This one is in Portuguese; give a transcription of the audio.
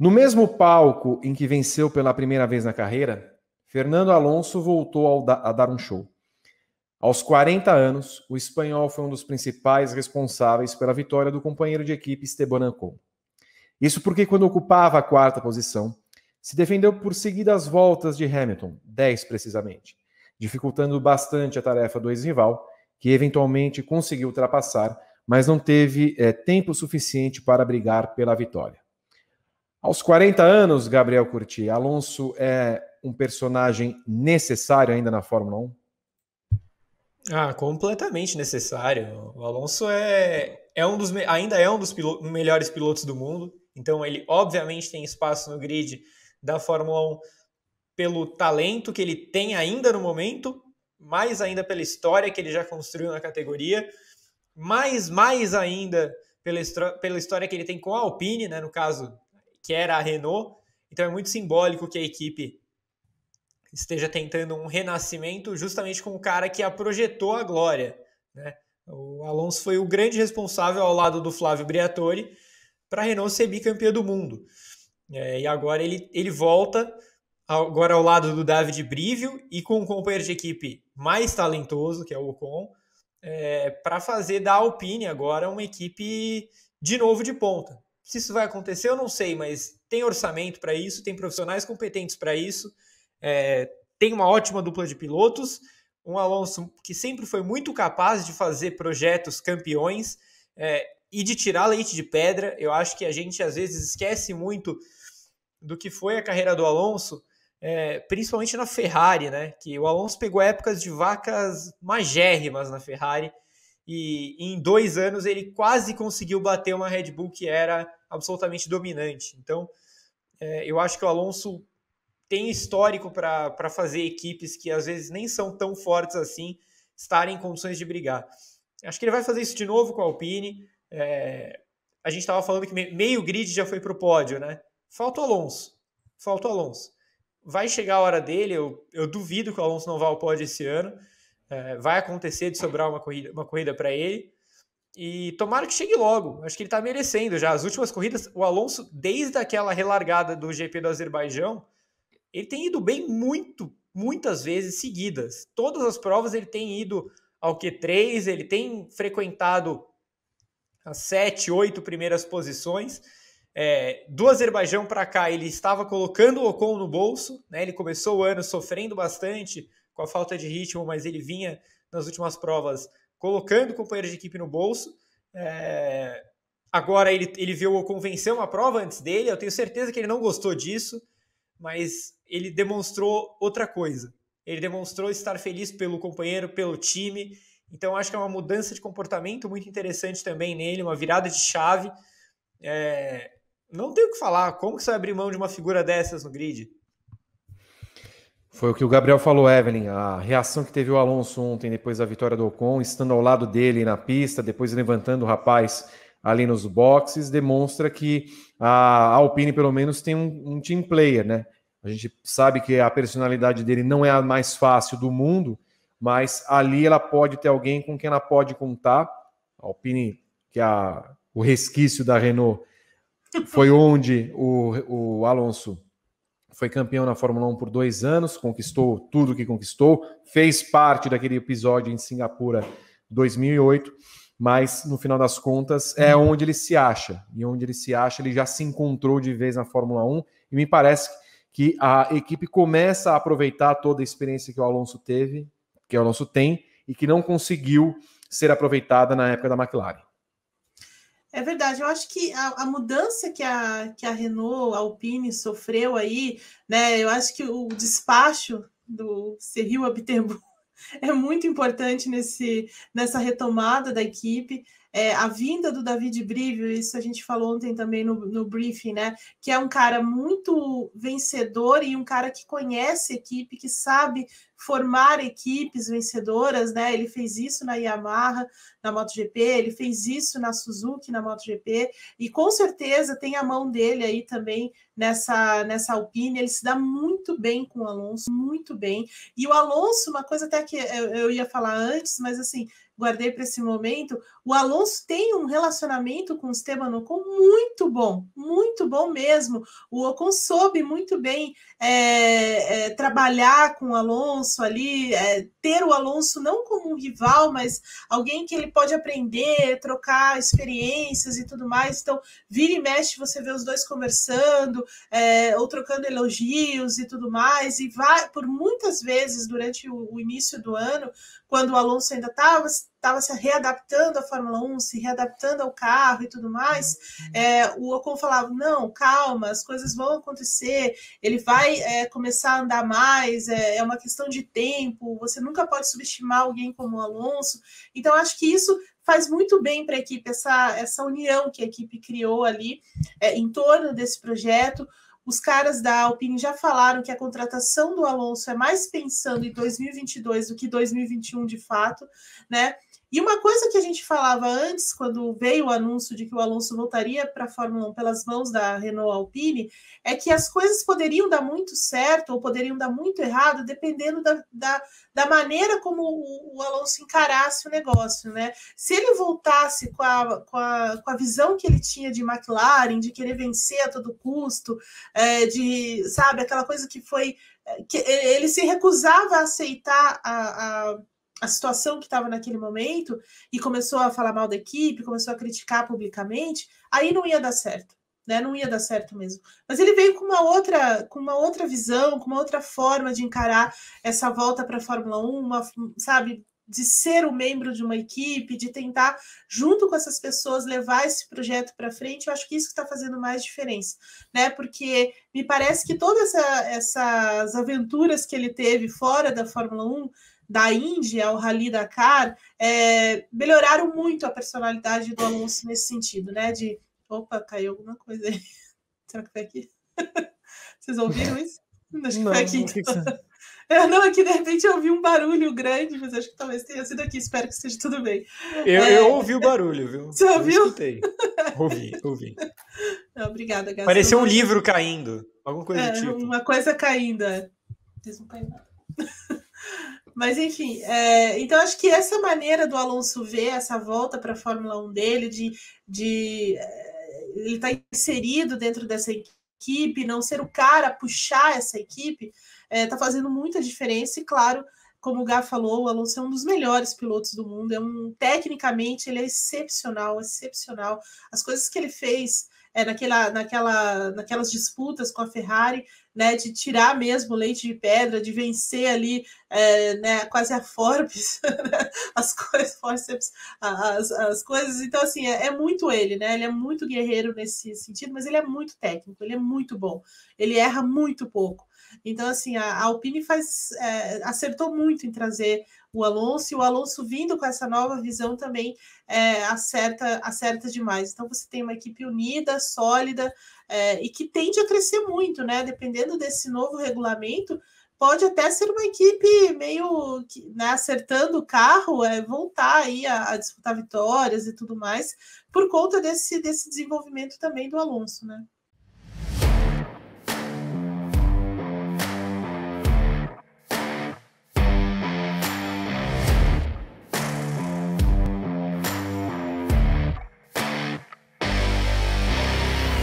No mesmo palco em que venceu pela primeira vez na carreira, Fernando Alonso voltou a dar um show. Aos 40 anos, o espanhol foi um dos principais responsáveis pela vitória do companheiro de equipe Esteban Ocon. Isso porque, quando ocupava a quarta posição, se defendeu por seguidas voltas de Hamilton, 10 precisamente, dificultando bastante a tarefa do ex-rival, que eventualmente conseguiu ultrapassar, mas não teve é, tempo suficiente para brigar pela vitória. Aos 40 anos, Gabriel Curti, Alonso é um personagem necessário ainda na Fórmula 1? Ah, completamente necessário. O Alonso é, é um dos ainda é um dos melhores pilotos do mundo, então ele obviamente tem espaço no grid da Fórmula 1 pelo talento que ele tem ainda no momento, mais ainda pela história que ele já construiu na categoria, mais mais ainda pela, pela história que ele tem com a Alpine, né, no caso que era a Renault. Então é muito simbólico que a equipe esteja tentando um renascimento justamente com o cara que a projetou a glória. Né? O Alonso foi o grande responsável ao lado do Flávio Briatore para a Renault ser bicampeã do mundo. É, e agora ele, ele volta agora ao lado do David Brivio e com um companheiro de equipe mais talentoso, que é o Ocon, é, para fazer da Alpine agora uma equipe de novo de ponta. Se isso vai acontecer, eu não sei, mas tem orçamento para isso, tem profissionais competentes para isso, é, tem uma ótima dupla de pilotos, um Alonso que sempre foi muito capaz de fazer projetos campeões é, e de tirar leite de pedra. Eu acho que a gente às vezes esquece muito do que foi a carreira do Alonso, é, principalmente na Ferrari, né? Que o Alonso pegou épocas de vacas magérrimas na Ferrari e em dois anos ele quase conseguiu bater uma Red Bull que era absolutamente dominante. Então, é, eu acho que o Alonso tem histórico para fazer equipes que às vezes nem são tão fortes assim estarem em condições de brigar. Acho que ele vai fazer isso de novo com a Alpine. É, a gente estava falando que meio grid já foi para o pódio, né? Falta o Alonso. Falta o Alonso. Vai chegar a hora dele, eu, eu duvido que o Alonso não vá ao pódio esse ano. É, vai acontecer de sobrar uma corrida, uma corrida para ele. E tomara que chegue logo. Acho que ele está merecendo já. As últimas corridas, o Alonso, desde aquela relargada do GP do Azerbaijão, ele tem ido bem muito, muitas vezes seguidas. Todas as provas ele tem ido ao Q3, ele tem frequentado as sete, oito primeiras posições. É, do Azerbaijão para cá, ele estava colocando o Ocon no bolso, né? ele começou o ano sofrendo bastante com a falta de ritmo, mas ele vinha nas últimas provas colocando o companheiro de equipe no bolso. É... Agora ele, ele viu o convencer uma prova antes dele, eu tenho certeza que ele não gostou disso, mas ele demonstrou outra coisa. Ele demonstrou estar feliz pelo companheiro, pelo time. Então acho que é uma mudança de comportamento muito interessante também nele, uma virada de chave. É... Não tenho o que falar, como que você vai abrir mão de uma figura dessas no grid? Foi o que o Gabriel falou, Evelyn. A reação que teve o Alonso ontem depois da vitória do Ocon, estando ao lado dele na pista, depois levantando o rapaz ali nos boxes, demonstra que a Alpine, pelo menos, tem um, um team player, né? A gente sabe que a personalidade dele não é a mais fácil do mundo, mas ali ela pode ter alguém com quem ela pode contar. A Alpine, que é a, o resquício da Renault, foi onde o, o Alonso foi campeão na Fórmula 1 por dois anos, conquistou tudo que conquistou, fez parte daquele episódio em Singapura 2008, mas no final das contas é uhum. onde ele se acha, e onde ele se acha, ele já se encontrou de vez na Fórmula 1, e me parece que a equipe começa a aproveitar toda a experiência que o Alonso teve, que o Alonso tem, e que não conseguiu ser aproveitada na época da McLaren. É verdade, eu acho que a, a, mudança que a, que a Renault, a Alpine sofreu aí, né? Eu acho que o despacho do Serril Abiteboul é muito importante nesse, nessa retomada da equipe é, a vinda do David Brivio, isso a gente falou ontem também no, no briefing, né? Que é um cara muito vencedor e um cara que conhece equipe, que sabe formar equipes vencedoras, né? Ele fez isso na Yamaha, na MotoGP, ele fez isso na Suzuki, na MotoGP, e com certeza tem a mão dele aí também nessa nessa Alpine. Ele se dá muito bem com o Alonso, muito bem. E o Alonso, uma coisa até que eu, eu ia falar antes, mas assim, guardei para esse momento. O Alonso tem um relacionamento com o Esteban Ocon muito bom, muito bom mesmo. O Ocon soube muito bem é, é, trabalhar com o Alonso ali, é, ter o Alonso não como um rival, mas alguém que ele pode aprender, trocar experiências e tudo mais. Então, vira e mexe, você vê os dois conversando é, ou trocando elogios e tudo mais. E vai por muitas vezes durante o, o início do ano quando o Alonso ainda estava se readaptando à Fórmula 1, se readaptando ao carro e tudo mais, uhum. é, o Ocon falava, não, calma, as coisas vão acontecer, ele vai é, começar a andar mais, é, é, uma questão de tempo, você nunca pode subestimar alguém como o Alonso. Então, acho que isso faz muito bem para a equipe, essa, essa união que a equipe criou ali é, em torno desse projeto, os caras da Alpine já falaram que a contratação do Alonso é mais pensando em 2022 do que 2021 de fato, né? E uma coisa que a gente falava antes, quando veio o anúncio de que o Alonso voltaria para a Fórmula 1 pelas mãos da Renault Alpine, é que as coisas poderiam dar muito certo ou poderiam dar muito errado, dependendo da, da, da maneira como o, o, Alonso encarasse o negócio. Né? Se ele voltasse com a, com, a, com a visão que ele tinha de McLaren, de querer vencer a todo custo, é, de, sabe, aquela coisa que foi. É, que ele se recusava a aceitar a, a a situação que estava naquele momento e começou a falar mal da equipe, começou a criticar publicamente, aí não ia dar certo, né? Não ia dar certo mesmo. Mas ele veio com uma outra, com uma outra visão, com uma outra forma de encarar essa volta para a Fórmula 1, uma, sabe, de ser um membro de uma equipe, de tentar, junto com essas pessoas, levar esse projeto para frente, eu acho que isso que está fazendo mais diferença, né? Porque me parece que todas essa, essas aventuras que ele teve fora da Fórmula 1 da Índia ao Rally Dakar é, melhoraram muito a personalidade do Alonso nesse sentido, né? De opa, caiu alguma coisa aí. Será que tá aqui? Vocês ouviram isso? Acho que não, foi aqui. não, eu, então. é, não, aqui é de repente eu ouvi um barulho grande, mas acho que talvez tenha sido aqui. Espero que esteja tudo bem. Eu, é... eu ouvi o barulho, viu? Você ouviu? Eu escutei. ouvi, ouvi. Não, obrigada, Gabriel. Pareceu um livro caindo, alguma coisa é, do tipo. Uma coisa caindo. Vocês não caem nada. Mas enfim, é, então acho que essa maneira do Alonso ver essa volta para a Fórmula 1 dele, de, de é, ele estar tá inserido dentro dessa equipe, não ser o cara a puxar essa equipe, está é, tá fazendo muita diferença. E claro, como o Gá falou, o Alonso é um dos melhores pilotos do mundo. É um tecnicamente ele é excepcional, excepcional. As coisas que ele fez é, naquela, naquela, naquelas disputas com a Ferrari né, de tirar mesmo o leite de pedra, de vencer ali é, né, quase a Forbes, as coisas, forceps, as, as coisas. Então, assim, é, é, muito ele, né? Ele é muito guerreiro nesse sentido, mas ele é muito técnico, ele é muito bom, ele erra muito pouco. Então, assim, a, a Alpine faz, é, acertou muito em trazer o Alonso, e o Alonso vindo com essa nova visão também é, acerta, acerta demais. Então você tem uma equipe unida, sólida é, e que tende a crescer muito, né? Dependendo desse novo regulamento, pode até ser uma equipe meio né, acertando o carro, é, voltar aí a, a, disputar vitórias e tudo mais, por conta desse, desse desenvolvimento também do Alonso, né?